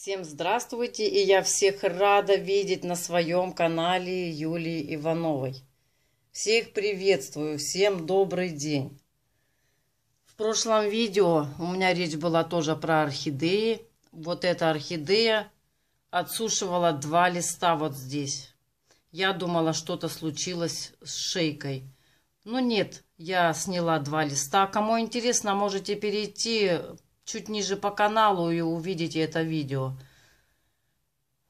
Всем здравствуйте, и я всех рада видеть на своем канале Юлии Ивановой. Всех приветствую, всем добрый день. В прошлом видео у меня речь была тоже про орхидеи. Вот эта орхидея отсушивала два листа вот здесь. Я думала, что-то случилось с шейкой. Но ну нет, я сняла два листа. Кому интересно, можете перейти чуть ниже по каналу и увидите это видео.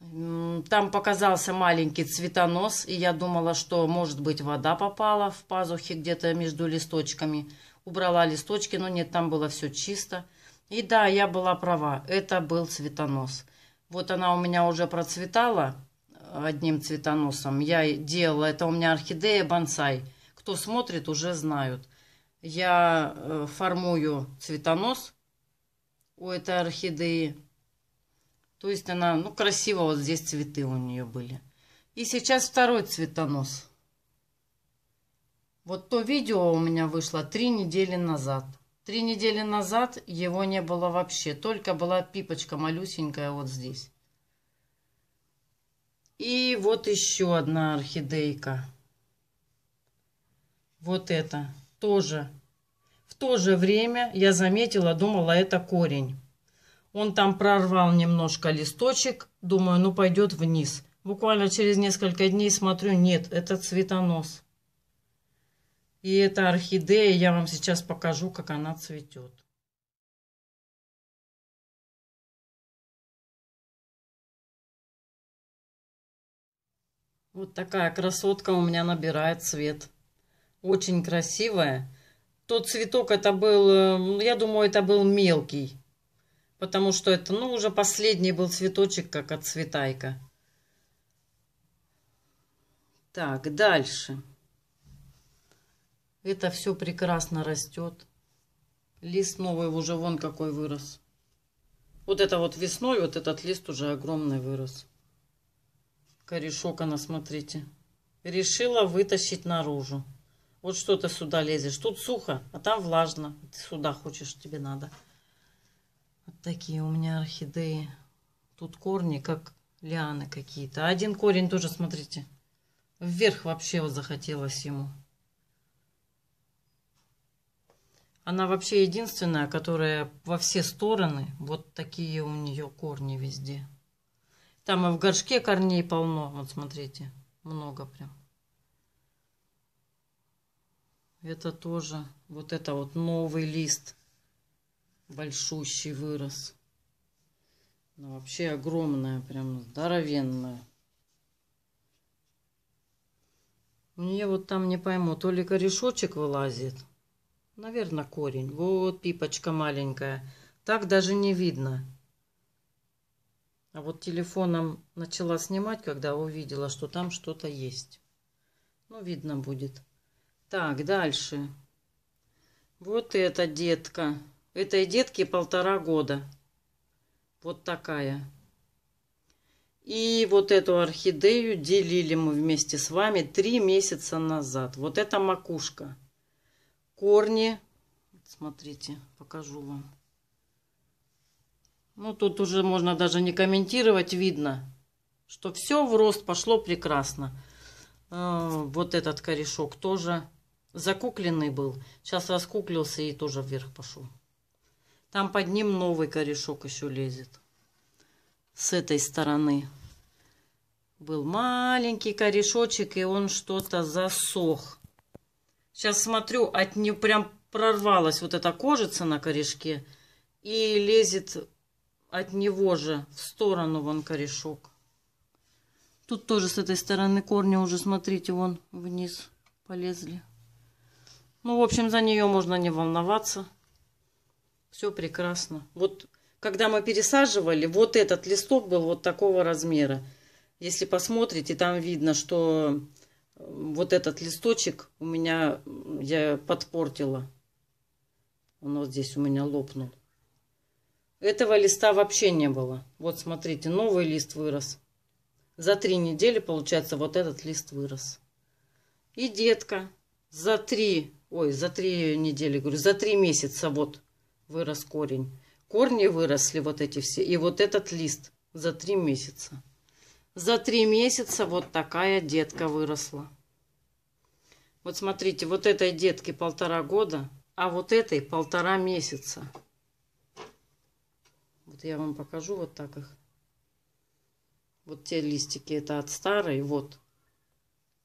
Там показался маленький цветонос, и я думала, что, может быть, вода попала в пазухи где-то между листочками. Убрала листочки, но нет, там было все чисто. И да, я была права, это был цветонос. Вот она у меня уже процветала э, одним цветоносом. Я делала, это у меня орхидея бонсай. Кто смотрит, уже знают. Я э, формую цветонос у этой орхидеи. То есть она, ну, красиво вот здесь цветы у нее были. И сейчас второй цветонос. Вот то видео у меня вышло три недели назад. Три недели назад его не было вообще. Только была пипочка малюсенькая вот здесь. И вот еще одна орхидейка. Вот это тоже то же время я заметила, думала, это корень. Он там прорвал немножко листочек, думаю, ну пойдет вниз. Буквально через несколько дней смотрю, нет, это цветонос. И эта орхидея, я вам сейчас покажу, как она цветет. Вот такая красотка у меня набирает цвет. Очень красивая. Тот цветок это был, э, ну, я думаю, это был мелкий. Потому что это, ну, уже последний был цветочек, как от цветайка. Так, дальше. Это все прекрасно растет. Лист новый уже вон какой вырос. Вот это вот весной, вот этот лист уже огромный вырос. Корешок она, смотрите. Решила вытащить наружу. Вот что то сюда лезешь. Тут сухо, а там влажно. Ты сюда хочешь, тебе надо. Вот такие у меня орхидеи. Тут корни, как лианы какие-то. Один корень тоже, смотрите, вверх вообще вот захотелось ему. Она вообще единственная, которая во все стороны, вот такие у нее корни везде. Там и в горшке корней полно, вот смотрите, много прям. Это тоже, вот это вот новый лист. Большущий вырос. Ну, вообще огромная, прям здоровенная. Мне вот там не пойму, то ли корешочек вылазит. Наверное, корень. Вот пипочка маленькая. Так даже не видно. А вот телефоном начала снимать, когда увидела, что там что-то есть. Ну, видно будет. Так, дальше. Вот эта детка. Этой детке полтора года. Вот такая. И вот эту орхидею делили мы вместе с вами три месяца назад. Вот эта макушка. Корни, смотрите, покажу вам. Ну, тут уже можно даже не комментировать, видно, что все в рост пошло прекрасно. А, вот этот корешок тоже Закукленный был. Сейчас раскуклился и тоже вверх пошел. Там под ним новый корешок еще лезет. С этой стороны. Был маленький корешочек, и он что-то засох. Сейчас смотрю, от нее прям прорвалась вот эта кожица на корешке. И лезет от него же в сторону вон корешок. Тут тоже с этой стороны корни уже, смотрите, вон вниз полезли. Ну, в общем, за нее можно не волноваться. Все прекрасно. Вот когда мы пересаживали, вот этот листок был вот такого размера. Если посмотрите, там видно, что э, вот этот листочек у меня, я подпортила. Он вот здесь у меня лопнул. Этого листа вообще не было. Вот смотрите, новый лист вырос. За три недели, получается, вот этот лист вырос. И детка за три ой, за три недели, говорю, за три месяца вот вырос корень. Корни выросли вот эти все. И вот этот лист за три месяца. За три месяца вот такая детка выросла. Вот смотрите, вот этой детке полтора года, а вот этой полтора месяца. Вот я вам покажу вот так их. Вот те листики, это от старой, вот.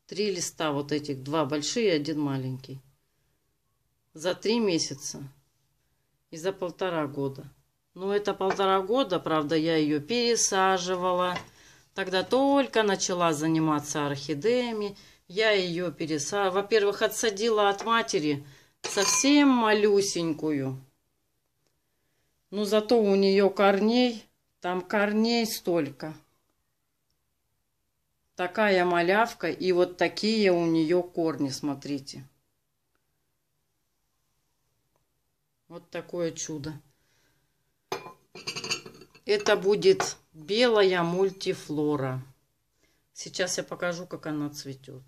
Три листа вот этих, два большие один маленький за три месяца и за полтора года. Но ну, это полтора года, правда, я ее пересаживала. Тогда только начала заниматься орхидеями. Я ее пересаживала. Во-первых, отсадила от матери совсем малюсенькую. Но ну, зато у нее корней, там корней столько. Такая малявка и вот такие у нее корни, смотрите. Вот такое чудо. Это будет белая мультифлора. Сейчас я покажу, как она цветет.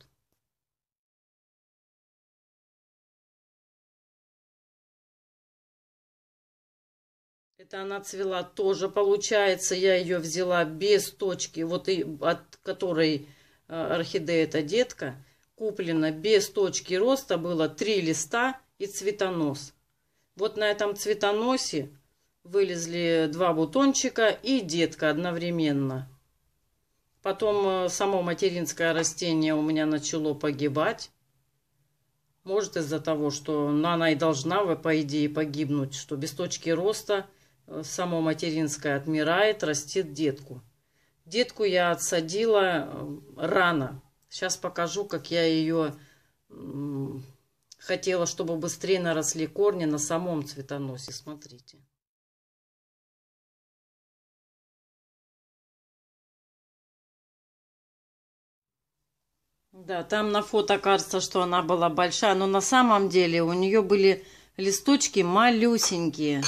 Это она цвела тоже, получается, я ее взяла без точки, вот и от которой э, орхидея эта детка, куплена без точки роста, было три листа и цветонос. Вот на этом цветоносе вылезли два бутончика и детка одновременно. Потом э, само материнское растение у меня начало погибать. Может из-за того, что ну, она и должна, по идее, погибнуть, что без точки роста э, само материнское отмирает, растет детку. Детку я отсадила э, рано. Сейчас покажу, как я ее Хотела, чтобы быстрее наросли корни на самом цветоносе. Смотрите. Да, там на фото кажется, что она была большая, но на самом деле у нее были листочки малюсенькие.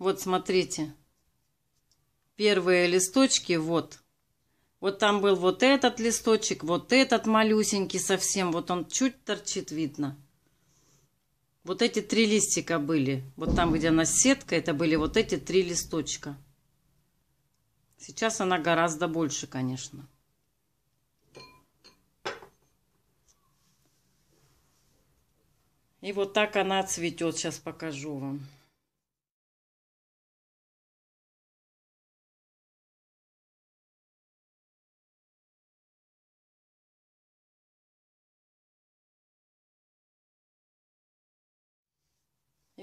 Вот смотрите. Первые листочки, вот. Вот там был вот этот листочек, вот этот малюсенький совсем. Вот он чуть торчит, видно. Вот эти три листика были. Вот там, где она сетка, это были вот эти три листочка. Сейчас она гораздо больше, конечно. И вот так она цветет. Сейчас покажу вам.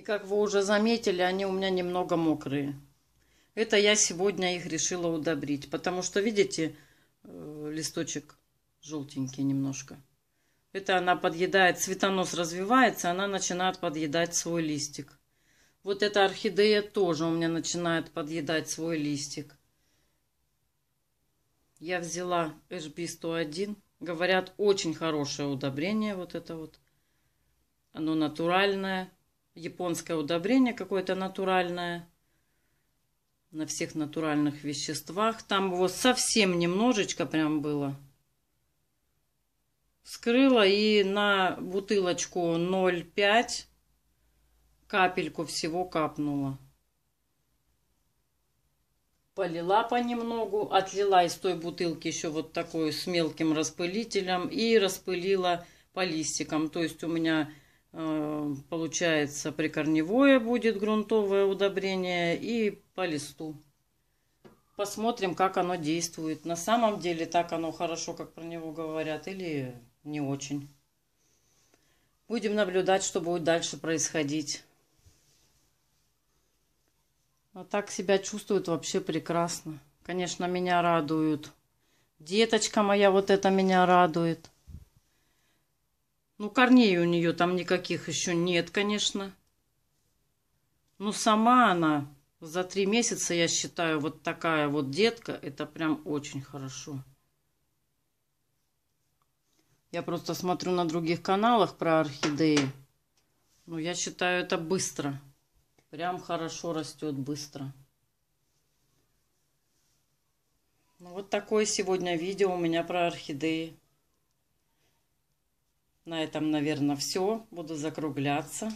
как вы уже заметили, они у меня немного мокрые. Это я сегодня их решила удобрить, потому что, видите, э, листочек желтенький немножко. Это она подъедает, цветонос развивается, она начинает подъедать свой листик. Вот эта орхидея тоже у меня начинает подъедать свой листик. Я взяла HB101. Говорят, очень хорошее удобрение вот это вот. Оно натуральное, японское удобрение какое-то натуральное, на всех натуральных веществах. Там его совсем немножечко прям было. Скрыла и на бутылочку 0,5 капельку всего капнула. Полила понемногу, отлила из той бутылки еще вот такой с мелким распылителем и распылила по листикам. То есть у меня Э, получается прикорневое будет грунтовое удобрение и по листу. Посмотрим, как оно действует. На самом деле так оно хорошо, как про него говорят, или не очень. Будем наблюдать, что будет дальше происходить. А так себя чувствует вообще прекрасно. Конечно, меня радуют. Деточка моя, вот это меня радует. Ну, корней у нее там никаких еще нет, конечно. Но ну, сама она за три месяца, я считаю, вот такая вот детка, это прям очень хорошо. Я просто смотрю на других каналах про орхидеи. Ну, я считаю, это быстро. Прям хорошо растет быстро. Ну, вот такое сегодня видео у меня про орхидеи. На этом, наверное, все. Буду закругляться.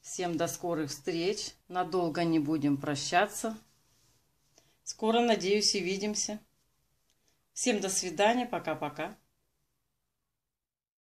Всем до скорых встреч. Надолго не будем прощаться. Скоро, надеюсь, и видимся. Всем до свидания. Пока-пока.